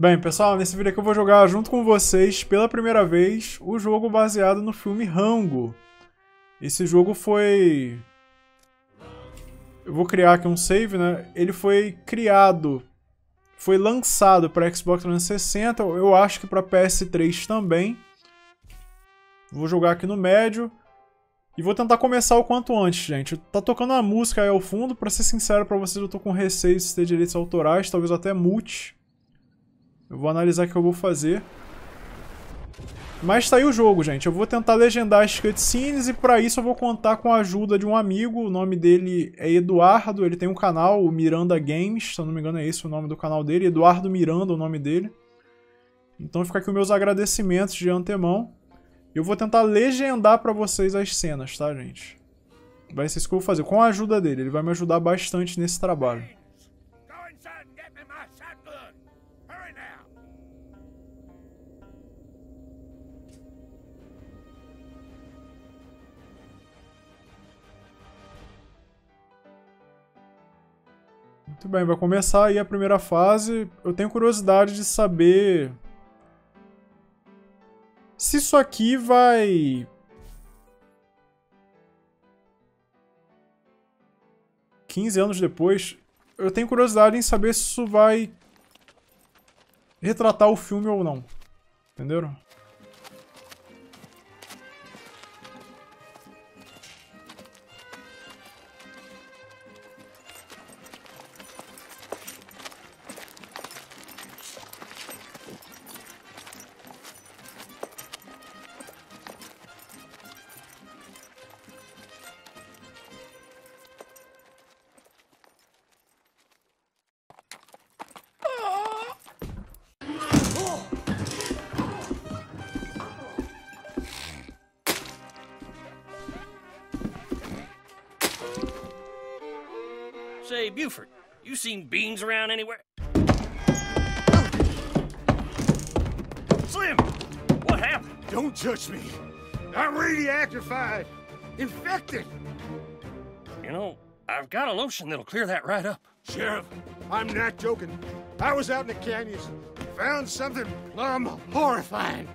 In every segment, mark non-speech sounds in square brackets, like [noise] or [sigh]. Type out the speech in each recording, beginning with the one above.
Bem, pessoal, nesse vídeo aqui eu vou jogar junto com vocês, pela primeira vez, o jogo baseado no filme Rango. Esse jogo foi... Eu vou criar aqui um save, né? Ele foi criado, foi lançado para Xbox 360, eu acho que para PS3 também. Vou jogar aqui no médio. E vou tentar começar o quanto antes, gente. Tá tocando uma música aí ao fundo, pra ser sincero pra vocês, eu tô com receio de ter direitos autorais, talvez até multi. Eu vou analisar o que eu vou fazer. Mas tá aí o jogo, gente. Eu vou tentar legendar as cutscenes e para isso eu vou contar com a ajuda de um amigo. O nome dele é Eduardo, ele tem um canal, o Miranda Games, se eu não me engano é esse o nome do canal dele. Eduardo Miranda é o nome dele. Então fica aqui os meus agradecimentos de antemão. Eu vou tentar legendar para vocês as cenas, tá, gente? Vai ser isso que eu vou fazer, com a ajuda dele. Ele vai me ajudar bastante nesse trabalho. Muito bem, vai começar aí a primeira fase. Eu tenho curiosidade de saber se isso aqui vai... Quinze anos depois, eu tenho curiosidade em saber se isso vai retratar o filme ou não. Entenderam? Say, Buford, you seen beans around anywhere? Slim, what happened? Don't touch me. I'm radioactified, infected. You know, I've got a lotion that'll clear that right up. Sheriff, I'm not joking. I was out in the canyons, found something plumb horrifying.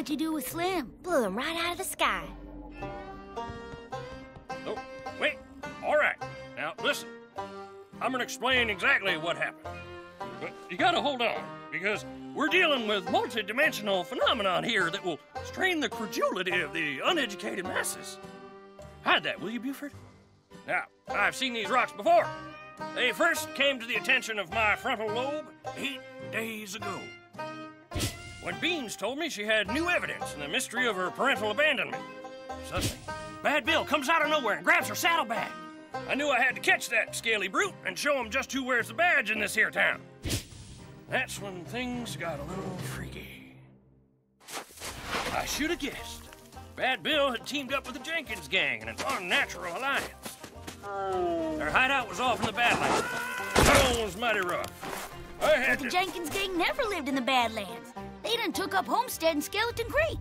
What'd you do with Slim? Blew him right out of the sky. Oh, wait. All right. Now, listen. I'm going to explain exactly what happened. But you got to hold on, because we're dealing with multidimensional phenomenon here that will strain the credulity of the uneducated masses. Hide that, will you, Buford? Now, I've seen these rocks before. They first came to the attention of my frontal lobe eight days ago when Beans told me she had new evidence in the mystery of her parental abandonment. Suddenly, Bad Bill comes out of nowhere and grabs her saddlebag. I knew I had to catch that scaly brute and show him just who wears the badge in this here town. That's when things got a little freaky. I should have guessed. Bad Bill had teamed up with the Jenkins gang in an unnatural alliance. Their hideout was off in the Badlands. That was mighty rough. I had but the to... Jenkins gang never lived in the Badlands. They done took up Homestead and Skeleton Creek.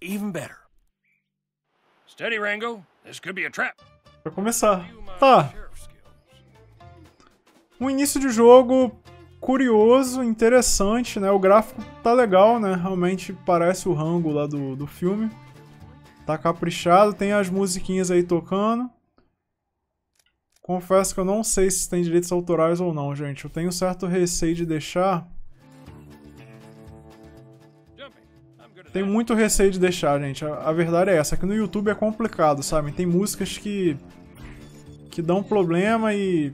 Even better. Steady, Rango. This could be a trap. Pra começar. Tá. O início de jogo curioso, interessante, né? O gráfico tá legal, né? Realmente parece o rango lá do, do filme. Tá caprichado, tem as musiquinhas aí tocando. Confesso que eu não sei se tem direitos autorais ou não, gente. Eu tenho certo receio de deixar. Tenho muito receio de deixar, gente. A, a verdade é essa. Aqui no YouTube é complicado, sabe? Tem músicas que que dão problema e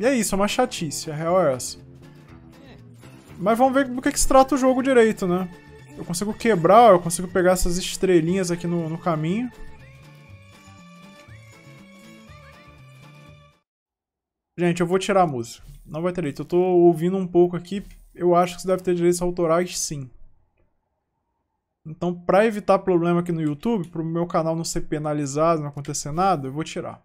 e é isso, é uma chatice, a real é essa. Mas vamos ver do que, que se trata o jogo direito, né? Eu consigo quebrar, eu consigo pegar essas estrelinhas aqui no, no caminho. Gente, eu vou tirar a música. Não vai ter direito. Eu tô ouvindo um pouco aqui. Eu acho que você deve ter direitos autorais, sim. Então, pra evitar problema aqui no YouTube, pro meu canal não ser penalizado, não acontecer nada, eu vou tirar.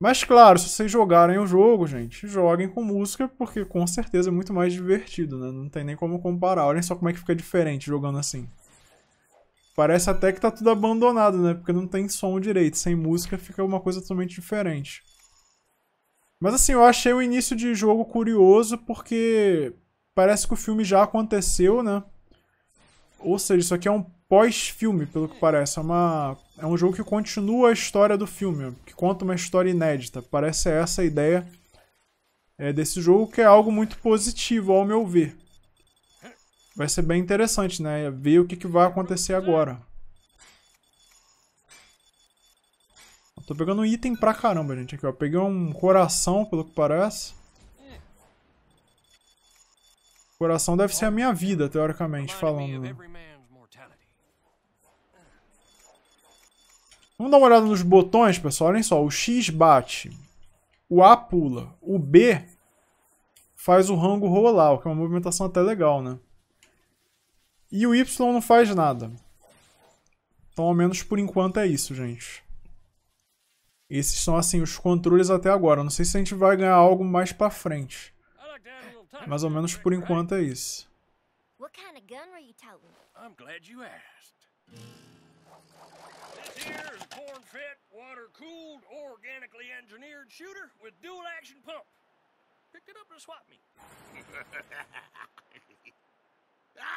Mas claro, se vocês jogarem o jogo, gente, joguem com música, porque com certeza é muito mais divertido, né? Não tem nem como comparar. Olhem só como é que fica diferente jogando assim. Parece até que tá tudo abandonado, né? Porque não tem som direito. Sem música fica uma coisa totalmente diferente. Mas assim, eu achei o início de jogo curioso, porque parece que o filme já aconteceu, né? Ou seja, isso aqui é um pós-filme, pelo que parece. É, uma, é um jogo que continua a história do filme, que conta uma história inédita. Parece essa a ideia é, desse jogo, que é algo muito positivo, ao meu ver. Vai ser bem interessante, né? Ver o que, que vai acontecer agora. Eu tô pegando item pra caramba, gente. Aqui, ó. Peguei um coração, pelo que parece coração deve ser a minha vida, teoricamente falando. Né? Vamos dar uma olhada nos botões, pessoal. Olhem só, o X bate, o A pula, o B faz o rango rolar, o que é uma movimentação até legal, né? E o Y não faz nada. Então, ao menos por enquanto é isso, gente. Esses são, assim, os controles até agora. Não sei se a gente vai ganhar algo mais pra frente. Mais ou menos por enquanto é isso. What kind of gun were you toting? I'm glad you asked. This here is a corn-fed, water-cooled, organically engineered shooter with dual-action pump. Picked it up at a swap meet.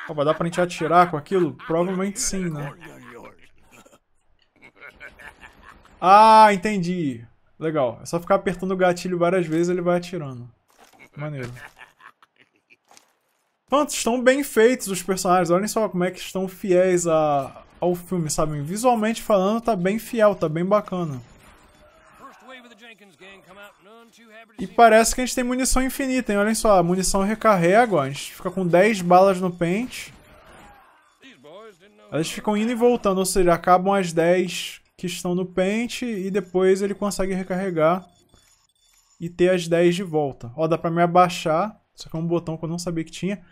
Oh, [laughs] vai dar pra gente atirar com aquilo? Provavelmente sim, né? [laughs] Ah, entendi. Legal. É só ficar apertando o gatilho várias vezes e ele vai atirando. Maneiro. Tanto estão bem feitos os personagens, olhem só como é que estão fiéis a, ao filme, sabe? Visualmente falando, tá bem fiel, tá bem bacana. E parece que a gente tem munição infinita, hein? Olhem só, a munição recarrega, a gente fica com 10 balas no pente. Elas ficam indo e voltando, ou seja, acabam as 10 que estão no pente e depois ele consegue recarregar e ter as 10 de volta. Ó, dá pra me abaixar só que é um botão que eu não sabia que tinha.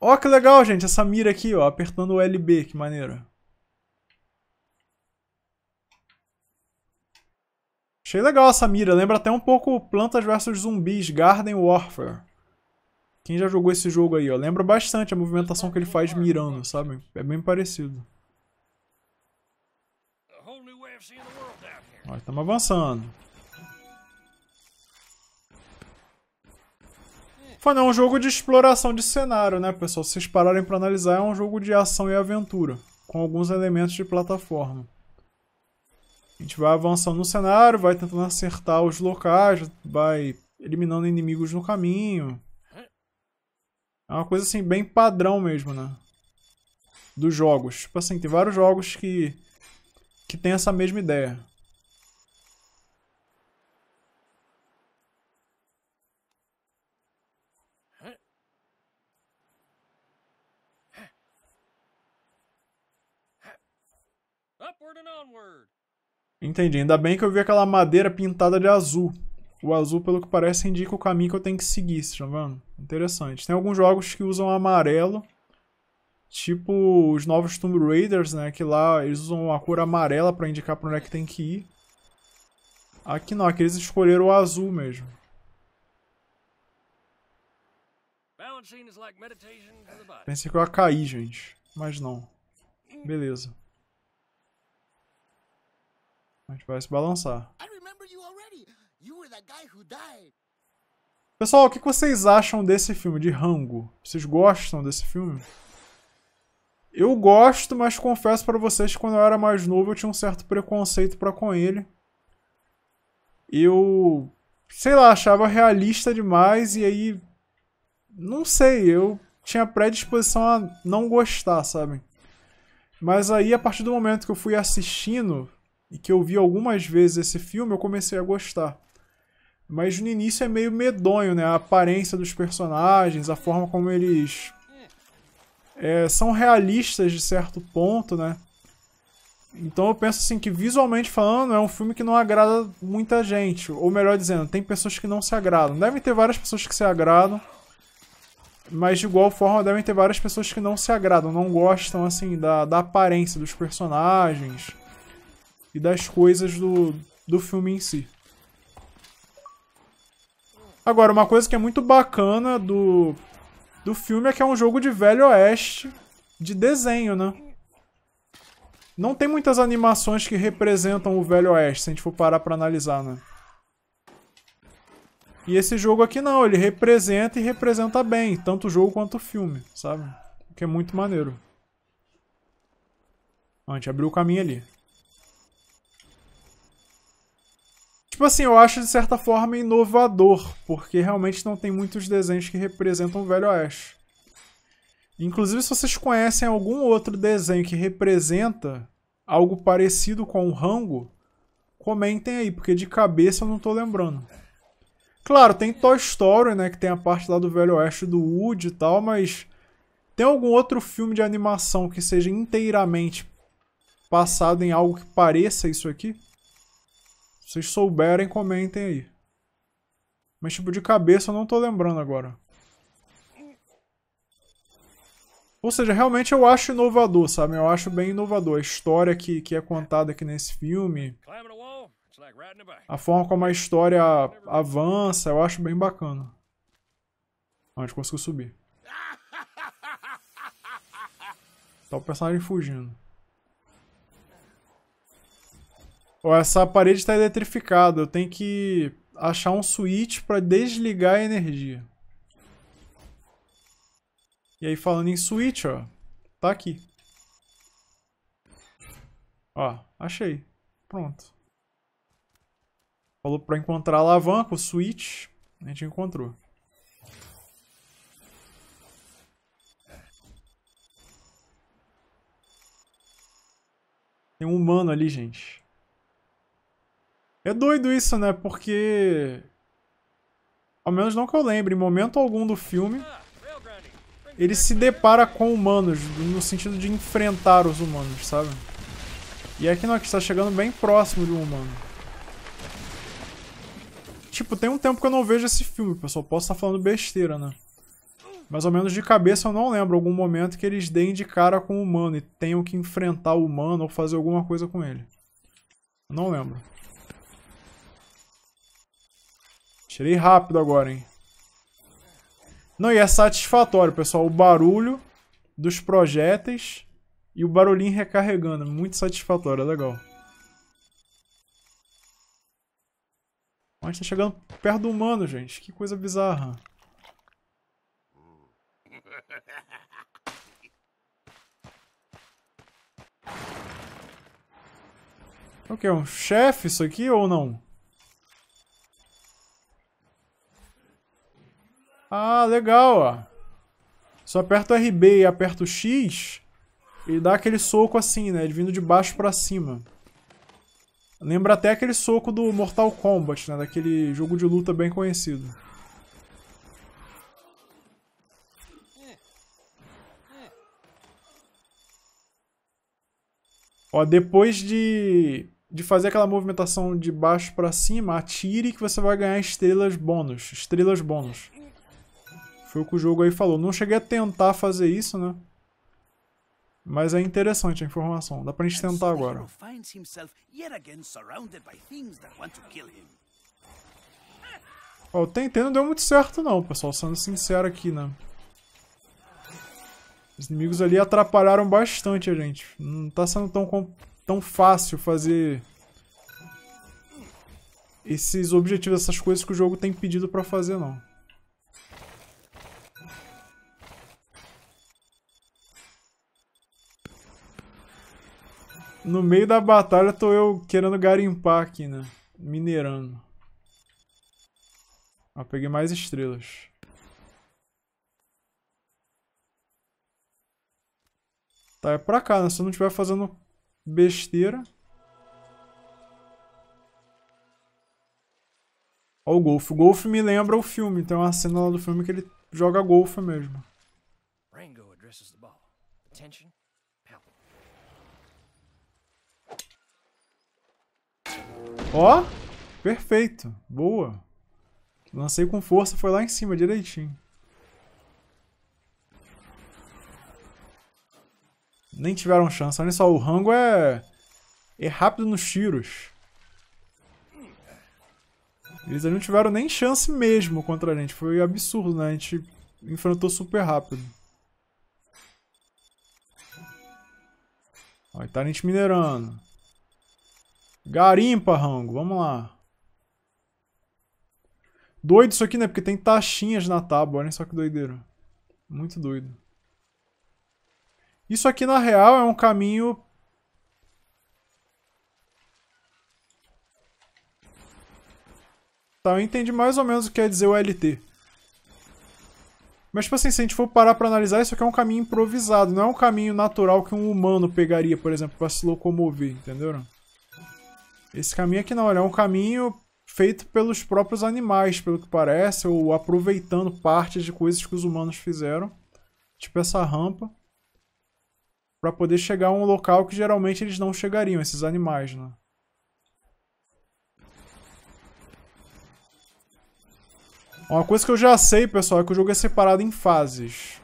Ó, oh, que legal, gente, essa mira aqui, ó, apertando o LB, que maneiro. Achei legal essa mira, lembra até um pouco Plantas vs Zumbis, Garden Warfare. Quem já jogou esse jogo aí, ó, lembra bastante a movimentação que ele faz mirando, sabe? É bem parecido. Ó, estamos avançando. Falando, é um jogo de exploração de cenário, né, pessoal? Se vocês pararem para analisar, é um jogo de ação e aventura, com alguns elementos de plataforma. A gente vai avançando no cenário, vai tentando acertar os locais, vai eliminando inimigos no caminho. É uma coisa assim, bem padrão mesmo, né? Dos jogos. Tipo assim, tem vários jogos que, que tem essa mesma ideia. Entendi. Ainda bem que eu vi aquela madeira pintada de azul. O azul, pelo que parece, indica o caminho que eu tenho que seguir, tá vendo? Interessante. Tem alguns jogos que usam amarelo, tipo os novos Tomb Raiders, né? Que lá eles usam a cor amarela para indicar pra onde é que tem que ir. Aqui não, aqui eles escolheram o azul mesmo. Pensei que eu ia cair, gente. Mas não. Beleza. A gente vai se balançar. Pessoal, o que vocês acham desse filme, de Rango? Vocês gostam desse filme? Eu gosto, mas confesso para vocês que quando eu era mais novo eu tinha um certo preconceito para com ele. Eu, sei lá, achava realista demais e aí não sei, eu tinha predisposição a não gostar, sabe? Mas aí a partir do momento que eu fui assistindo, e que eu vi algumas vezes esse filme, eu comecei a gostar. Mas no início é meio medonho, né? A aparência dos personagens, a forma como eles é, são realistas de certo ponto, né? Então eu penso assim que visualmente falando é um filme que não agrada muita gente, ou melhor dizendo, tem pessoas que não se agradam. Devem ter várias pessoas que se agradam, mas de igual forma devem ter várias pessoas que não se agradam, não gostam assim da, da aparência dos personagens e das coisas do, do filme em si. Agora, uma coisa que é muito bacana do, do filme é que é um jogo de velho oeste de desenho, né? Não tem muitas animações que representam o Velho Oeste, se a gente for parar pra analisar, né? E esse jogo aqui não, ele representa e representa bem, tanto o jogo quanto o filme, sabe? O que é muito maneiro. Ó, a gente abriu o caminho ali. Tipo assim, eu acho de certa forma inovador, porque realmente não tem muitos desenhos que representam o Velho Oeste. Inclusive, se vocês conhecem algum outro desenho que representa algo parecido com o Rango, comentem aí, porque de cabeça eu não tô lembrando. Claro, tem Toy Story, né, que tem a parte lá do Velho Oeste do Woody e tal, mas tem algum outro filme de animação que seja inteiramente passado em algo que pareça isso aqui? Se vocês souberem, comentem aí. Mas tipo, de cabeça eu não tô lembrando agora. Ou seja, realmente eu acho inovador, sabe? Eu acho bem inovador. A história que, que é contada aqui nesse filme. A forma como a história avança, eu acho bem bacana. a gente conseguiu subir. [laughs] Tá o personagem fugindo. essa parede está eletrificada, eu tenho que achar um switch para desligar a energia. E aí falando em switch, ó, tá aqui. Ó, achei. Pronto. Falou para encontrar a alavanca, o switch, a gente encontrou. Tem um humano ali, gente. É doido isso, né? Porque... Ao menos não que eu lembre, em momento algum do filme, ele se depara com humanos, no sentido de enfrentar os humanos, sabe? E é aqui não, é que está chegando bem próximo de um humano. Tipo, tem um tempo que eu não vejo esse filme, pessoal. Posso estar falando besteira, né? Mas ao menos de cabeça eu não lembro algum momento que eles deem de cara com o humano e tenham que enfrentar o humano ou fazer alguma coisa com ele. Eu não lembro. Tirei rápido agora, hein? Não, e é satisfatório, pessoal. O barulho dos projéteis e o barulhinho recarregando. Muito satisfatório, é legal. Mas tá chegando perto do humano, gente. Que coisa bizarra. O que? É um chefe isso aqui ou não? Ah, legal, ó. Só aperta o RB e aperta o X e dá aquele soco assim, né? Vindo de baixo pra cima. Lembra até aquele soco do Mortal Kombat, né? Daquele jogo de luta bem conhecido. Ó, depois de, de fazer aquela movimentação de baixo para cima, atire que você vai ganhar estrelas bônus. Estrelas bônus. Foi o que o jogo aí falou. Não cheguei a tentar fazer isso, né? Mas é interessante a informação. Dá pra gente tentar agora. Ó, o TNT não deu muito certo não, pessoal. Sendo sincero aqui, né? Os inimigos ali atrapalharam bastante a gente. Não tá sendo tão, tão fácil fazer esses objetivos, essas coisas que o jogo tem pedido pra fazer, não. No meio da batalha tô eu querendo garimpar aqui, né? Minerando. Ó, peguei mais estrelas. Tá, é pra cá, né? Se eu não estiver fazendo besteira. Ó o golfe. O golfe me lembra o filme. Tem uma cena lá do filme que ele joga golfe mesmo. Rango addresses the ball. Attention. Ó, perfeito. Boa. Lancei com força, foi lá em cima, direitinho. Nem tiveram chance. Olha só, o rango é... É rápido nos tiros. Eles não tiveram nem chance mesmo contra a gente. Foi absurdo, né? A gente enfrentou super rápido. Ó, tá a gente minerando. Garimpa, Rango. Vamos lá. Doido isso aqui, né? Porque tem taxinhas na tábua. Olha só que doideira. Muito doido. Isso aqui, na real, é um caminho... Tá, eu entendi mais ou menos o que quer dizer o LT. Mas, tipo assim, se a gente for parar pra analisar, isso aqui é um caminho improvisado. Não é um caminho natural que um humano pegaria, por exemplo, pra se locomover, entenderam? Esse caminho aqui não, ele é um caminho feito pelos próprios animais, pelo que parece, ou aproveitando partes de coisas que os humanos fizeram. Tipo essa rampa. para poder chegar a um local que geralmente eles não chegariam, esses animais, né? Uma coisa que eu já sei, pessoal, é que o jogo é separado em fases.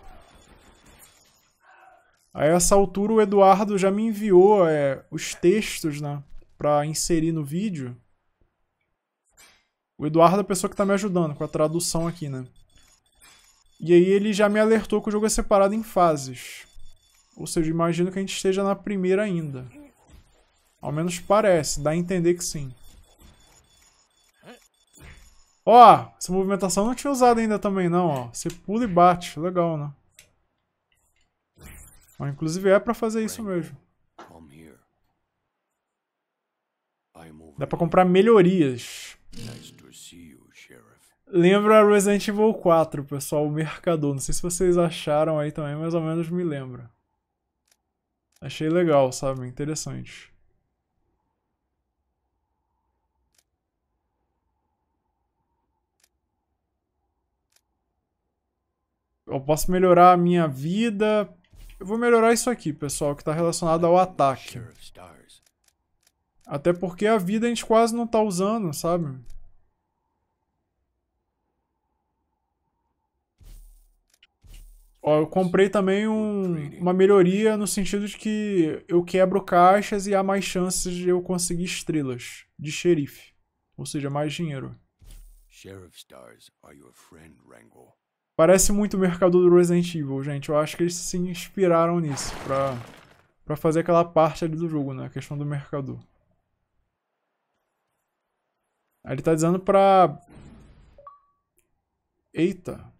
A essa altura o Eduardo já me enviou é, os textos, né? para inserir no vídeo. O Eduardo é a pessoa que tá me ajudando com a tradução aqui, né? E aí ele já me alertou que o jogo é separado em fases. Ou seja, imagino que a gente esteja na primeira ainda. Ao menos parece, dá a entender que sim. Ó, essa movimentação não tinha usado ainda também não, ó. Você pula e bate, legal, né? Ó, inclusive é pra fazer isso mesmo. Dá pra comprar melhorias. Lembra Resident Evil 4, pessoal, o mercador. Não sei se vocês acharam aí também, mais ou menos me lembra. Achei legal, sabe? Interessante. Eu posso melhorar a minha vida. Eu vou melhorar isso aqui, pessoal, que está relacionado ao ataque. Até porque a vida a gente quase não tá usando, sabe? Ó, eu comprei também um, uma melhoria no sentido de que eu quebro caixas e há mais chances de eu conseguir estrelas de xerife. Ou seja, mais dinheiro. Parece muito o mercador do Resident Evil, gente. Eu acho que eles se inspiraram nisso pra, pra fazer aquela parte ali do jogo, né? A questão do mercador. Aí ele tá dizendo pra... Eita.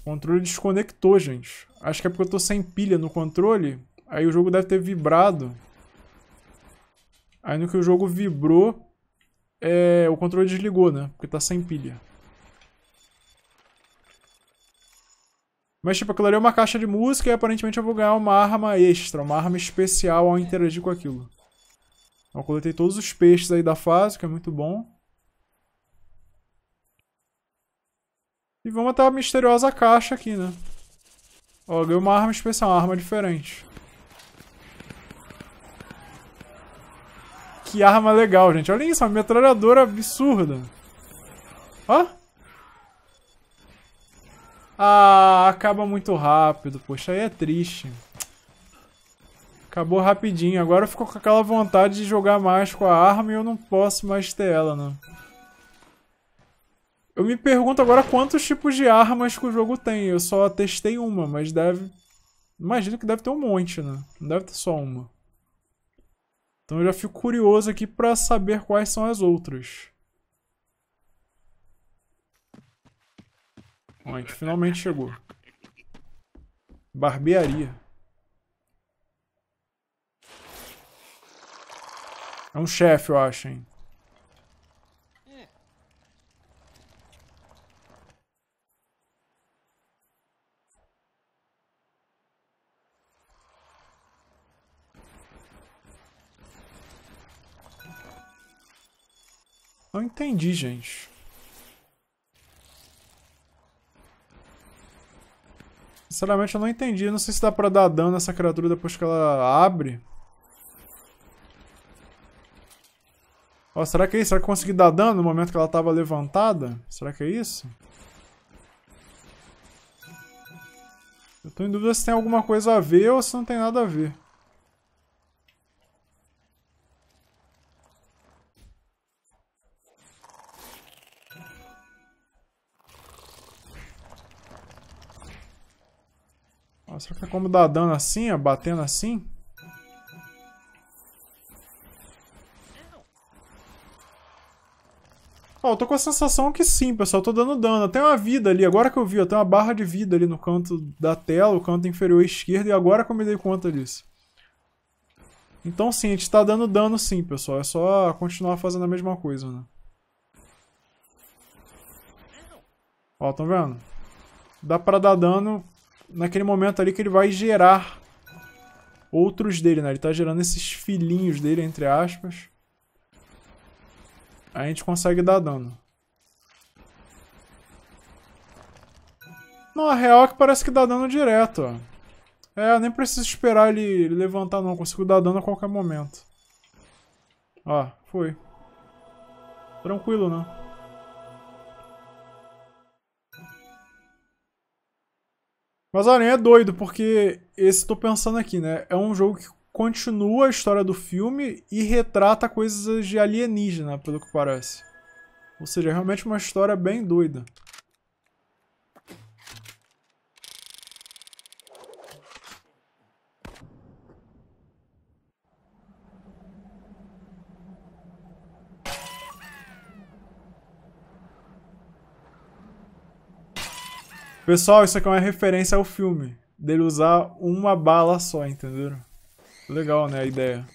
O controle desconectou, gente. Acho que é porque eu tô sem pilha no controle. Aí o jogo deve ter vibrado. Aí no que o jogo vibrou, é... o controle desligou, né? Porque tá sem pilha. Mas, tipo, aquilo ali é uma caixa de música e aparentemente eu vou ganhar uma arma extra, uma arma especial ao interagir com aquilo. Então, coletei todos os peixes aí da fase, que é muito bom. E vamos até a misteriosa caixa aqui, né? Ó, ganhei uma arma especial, uma arma diferente. Que arma legal, gente. Olha isso, uma metralhadora absurda. Ó. Ah, acaba muito rápido. Poxa, aí é triste. Acabou rapidinho. Agora ficou com aquela vontade de jogar mais com a arma e eu não posso mais ter ela, né? Eu me pergunto agora quantos tipos de armas que o jogo tem. Eu só testei uma, mas deve... Imagino que deve ter um monte, né? Não deve ter só uma. Então eu já fico curioso aqui pra saber quais são as outras. Bom, a gente finalmente chegou. Barbearia. É um chefe, eu acho, hein? Não entendi, gente. Sinceramente, eu não entendi. Eu não sei se dá pra dar dano nessa criatura depois que ela abre. Ó, será que é isso? Será que eu consegui dar dano no momento que ela tava levantada? Será que é isso? Eu tô em dúvida se tem alguma coisa a ver ou se não tem nada a ver. será que é como dar dano assim, ó, batendo assim? Ó, oh, tô com a sensação que sim, pessoal, tô dando dano. Tem uma vida ali, agora que eu vi, ó, tem uma barra de vida ali no canto da tela, o canto inferior esquerdo, e agora que eu me dei conta disso. Então sim, a gente tá dando dano sim, pessoal, é só continuar fazendo a mesma coisa, né? Ó, tão vendo? Dá pra dar dano naquele momento ali que ele vai gerar outros dele, né? Ele tá gerando esses filhinhos dele, entre aspas a gente consegue dar dano. Não, a real é que parece que dá dano direto, ó. É, nem preciso esperar ele, ele levantar não, consigo dar dano a qualquer momento. Ó, foi. Tranquilo, né? Mas olha, é doido, porque esse tô pensando aqui, né? É um jogo que continua a história do filme e retrata coisas de alienígena, pelo que parece. Ou seja, é realmente uma história bem doida. Pessoal, isso aqui é uma referência ao filme. Dele usar uma bala só, entenderam? Legal, né, a ideia.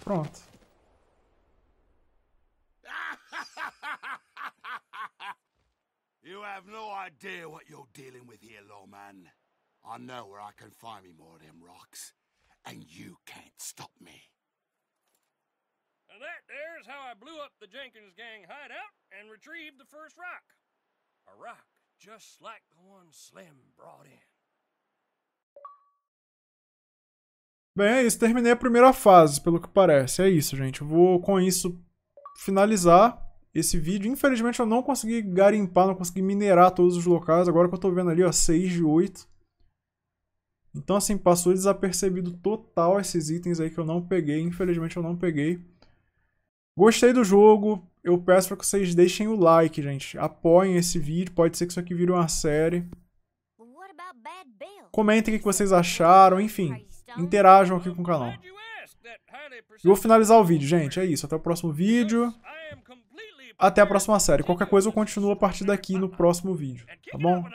Pronto. [laughs] you have no idea what you're dealing with here, lawman. I know where I can find me more of them rocks and you can't stop me. And that there's how I blew up the Jenkins gang hideout and retrieved the first rock. A rock just like the one Slim brought in. Bem, é isso. Terminei a primeira fase, pelo que parece. É isso, gente. vou, com isso, finalizar esse vídeo. Infelizmente, eu não consegui garimpar, não consegui minerar todos os locais. Agora que eu tô vendo ali, ó, 6 de 8. Então, assim, passou desapercebido total esses itens aí que eu não peguei. Infelizmente, eu não peguei. Gostei do jogo. Eu peço para que vocês deixem o like, gente. Apoiem esse vídeo. Pode ser que isso aqui vire uma série. Comentem o que vocês acharam. Enfim, interajam aqui com o canal. E vou finalizar o vídeo, gente. É isso. Até o próximo vídeo. Até a próxima série. Qualquer coisa eu continuo a partir daqui no próximo vídeo. Tá bom?